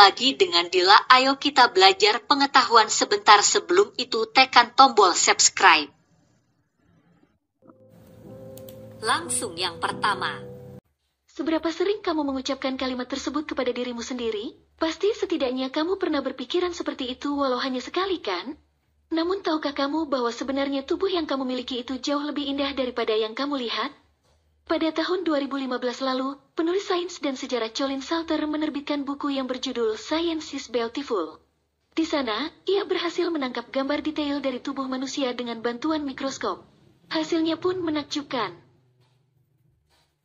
lagi dengan Dila ayo kita belajar pengetahuan sebentar sebelum itu tekan tombol subscribe. Langsung yang pertama. Seberapa sering kamu mengucapkan kalimat tersebut kepada dirimu sendiri? Pasti setidaknya kamu pernah berpikiran seperti itu walau hanya sekali kan? Namun tahukah kamu bahwa sebenarnya tubuh yang kamu miliki itu jauh lebih indah daripada yang kamu lihat? Pada tahun 2015 lalu, penulis sains dan sejarah Colin Salter menerbitkan buku yang berjudul Science is Beautiful. Di sana, ia berhasil menangkap gambar detail dari tubuh manusia dengan bantuan mikroskop. Hasilnya pun menakjubkan.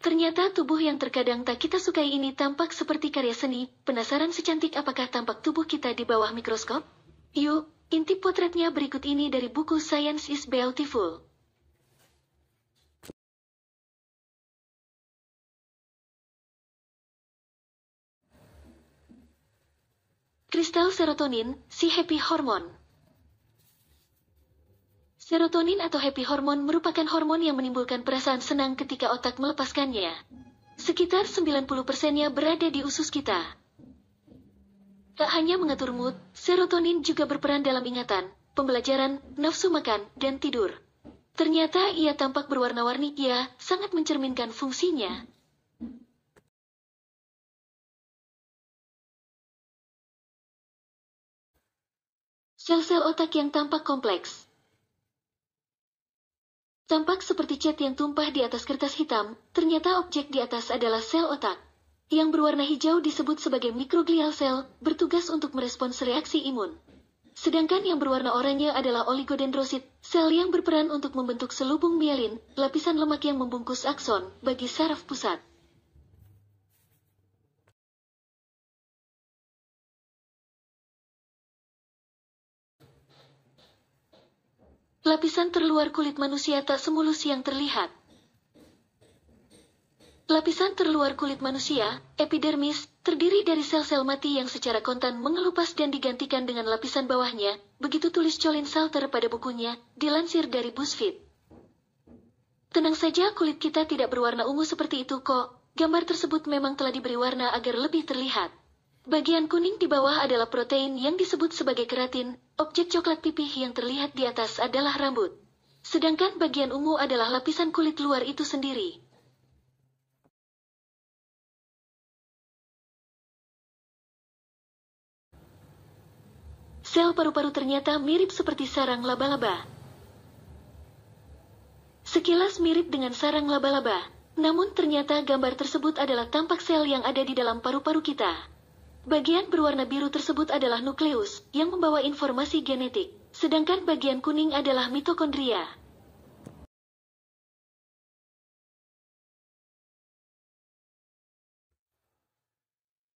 Ternyata tubuh yang terkadang tak kita sukai ini tampak seperti karya seni. Penasaran secantik apakah tampak tubuh kita di bawah mikroskop? Yuk, intip potretnya berikut ini dari buku Science is Beautiful. Kristal serotonin, si happy hormon. Serotonin atau happy hormon merupakan hormon yang menimbulkan perasaan senang ketika otak melepaskannya. Sekitar 90%-nya berada di usus kita. Tak hanya mengatur mood, serotonin juga berperan dalam ingatan, pembelajaran, nafsu makan, dan tidur. Ternyata ia tampak berwarna-warni ya, sangat mencerminkan fungsinya. Sel-sel otak yang tampak kompleks. Tampak seperti cat yang tumpah di atas kertas hitam, ternyata objek di atas adalah sel otak. Yang berwarna hijau disebut sebagai mikroglial sel, bertugas untuk merespons reaksi imun. Sedangkan yang berwarna oranye adalah oligodendrosit, sel yang berperan untuk membentuk selubung mielin, lapisan lemak yang membungkus akson, bagi saraf pusat. Lapisan terluar kulit manusia tak semulus yang terlihat. Lapisan terluar kulit manusia, epidermis, terdiri dari sel-sel mati yang secara kontan mengelupas dan digantikan dengan lapisan bawahnya, begitu tulis Colin Salter pada bukunya, dilansir dari BuzzFeed. Tenang saja kulit kita tidak berwarna ungu seperti itu kok, gambar tersebut memang telah diberi warna agar lebih terlihat. Bagian kuning di bawah adalah protein yang disebut sebagai keratin, objek coklat pipih yang terlihat di atas adalah rambut. Sedangkan bagian ungu adalah lapisan kulit luar itu sendiri. Sel paru-paru ternyata mirip seperti sarang laba-laba. Sekilas mirip dengan sarang laba-laba, namun ternyata gambar tersebut adalah tampak sel yang ada di dalam paru-paru kita. Bagian berwarna biru tersebut adalah nukleus, yang membawa informasi genetik, sedangkan bagian kuning adalah mitokondria.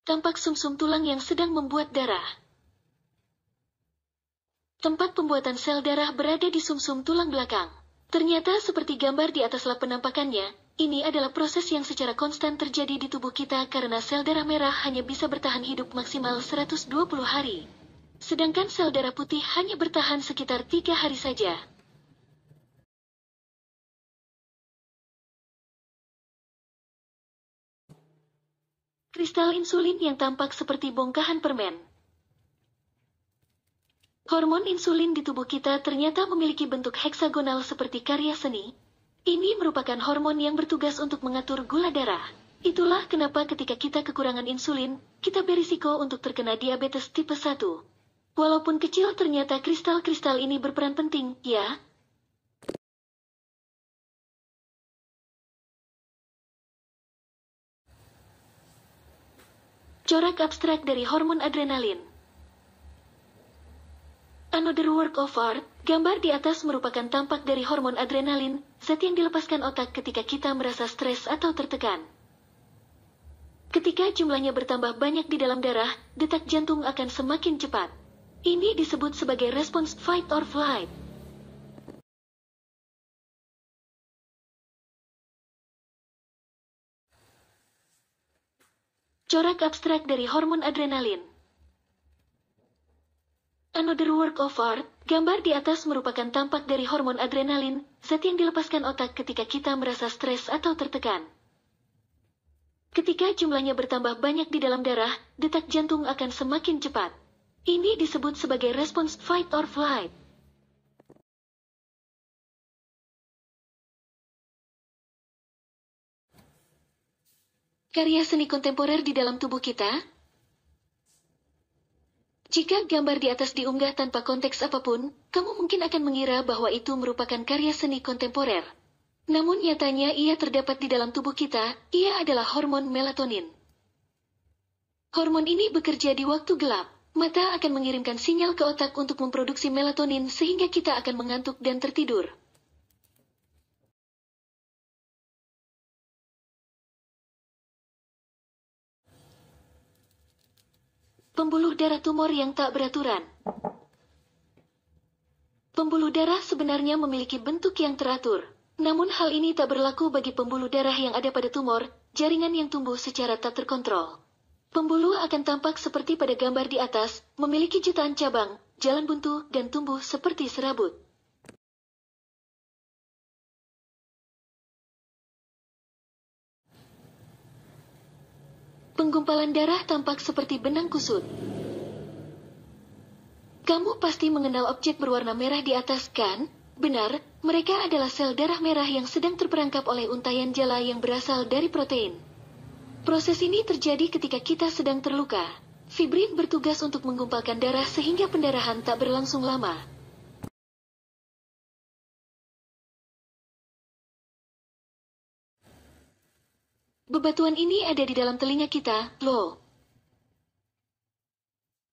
Tampak sumsum -sum tulang yang sedang membuat darah. Tempat pembuatan sel darah berada di sumsum -sum tulang belakang. Ternyata seperti gambar di ataslah penampakannya, ini adalah proses yang secara konstan terjadi di tubuh kita karena sel darah merah hanya bisa bertahan hidup maksimal 120 hari. Sedangkan sel darah putih hanya bertahan sekitar 3 hari saja. Kristal insulin yang tampak seperti bongkahan permen. Hormon insulin di tubuh kita ternyata memiliki bentuk heksagonal seperti karya seni, ini merupakan hormon yang bertugas untuk mengatur gula darah. Itulah kenapa ketika kita kekurangan insulin, kita berisiko untuk terkena diabetes tipe 1. Walaupun kecil ternyata kristal-kristal ini berperan penting, ya. Corak abstrak dari hormon adrenalin. Another work of art, gambar di atas merupakan tampak dari hormon adrenalin, zat yang dilepaskan otak ketika kita merasa stres atau tertekan. Ketika jumlahnya bertambah banyak di dalam darah, detak jantung akan semakin cepat. Ini disebut sebagai respons fight or flight. Corak abstrak dari hormon adrenalin. Another work of art, gambar di atas merupakan tampak dari hormon adrenalin zat yang dilepaskan otak ketika kita merasa stres atau tertekan. Ketika jumlahnya bertambah banyak di dalam darah, detak jantung akan semakin cepat. Ini disebut sebagai respons fight or flight. Karya seni kontemporer di dalam tubuh kita, jika gambar di atas diunggah tanpa konteks apapun, kamu mungkin akan mengira bahwa itu merupakan karya seni kontemporer. Namun nyatanya ia terdapat di dalam tubuh kita, ia adalah hormon melatonin. Hormon ini bekerja di waktu gelap. Mata akan mengirimkan sinyal ke otak untuk memproduksi melatonin sehingga kita akan mengantuk dan tertidur. Pembuluh darah tumor yang tak beraturan. Pembuluh darah sebenarnya memiliki bentuk yang teratur. Namun hal ini tak berlaku bagi pembuluh darah yang ada pada tumor, jaringan yang tumbuh secara tak terkontrol. Pembuluh akan tampak seperti pada gambar di atas, memiliki jutaan cabang, jalan buntu, dan tumbuh seperti serabut. Penggumpalan darah tampak seperti benang kusut. Kamu pasti mengenal objek berwarna merah di atas, kan? Benar, mereka adalah sel darah merah yang sedang terperangkap oleh untayan jala yang berasal dari protein. Proses ini terjadi ketika kita sedang terluka. Fibrin bertugas untuk menggumpalkan darah sehingga pendarahan tak berlangsung lama. Bebatuan ini ada di dalam telinga kita, loh.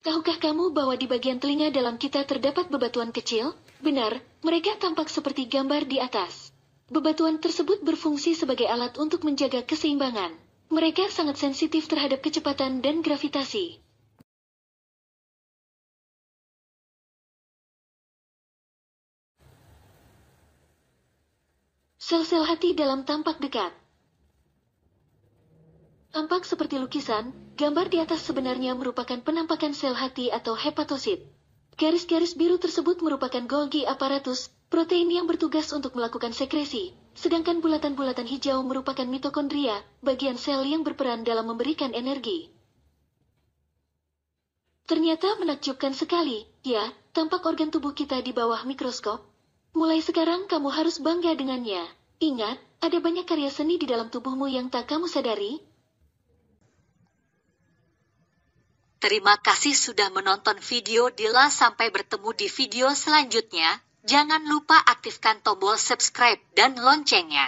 Tahukah kamu bahwa di bagian telinga dalam kita terdapat bebatuan kecil? Benar, mereka tampak seperti gambar di atas. Bebatuan tersebut berfungsi sebagai alat untuk menjaga keseimbangan. Mereka sangat sensitif terhadap kecepatan dan gravitasi. Sel-sel hati dalam tampak dekat. Tampak seperti lukisan, gambar di atas sebenarnya merupakan penampakan sel hati atau hepatosit. Garis-garis biru tersebut merupakan Golgi aparatus, protein yang bertugas untuk melakukan sekresi, sedangkan bulatan-bulatan hijau merupakan mitokondria, bagian sel yang berperan dalam memberikan energi. Ternyata menakjubkan sekali, ya, tampak organ tubuh kita di bawah mikroskop. Mulai sekarang kamu harus bangga dengannya. Ingat, ada banyak karya seni di dalam tubuhmu yang tak kamu sadari, Terima kasih sudah menonton video Dila sampai bertemu di video selanjutnya. Jangan lupa aktifkan tombol subscribe dan loncengnya.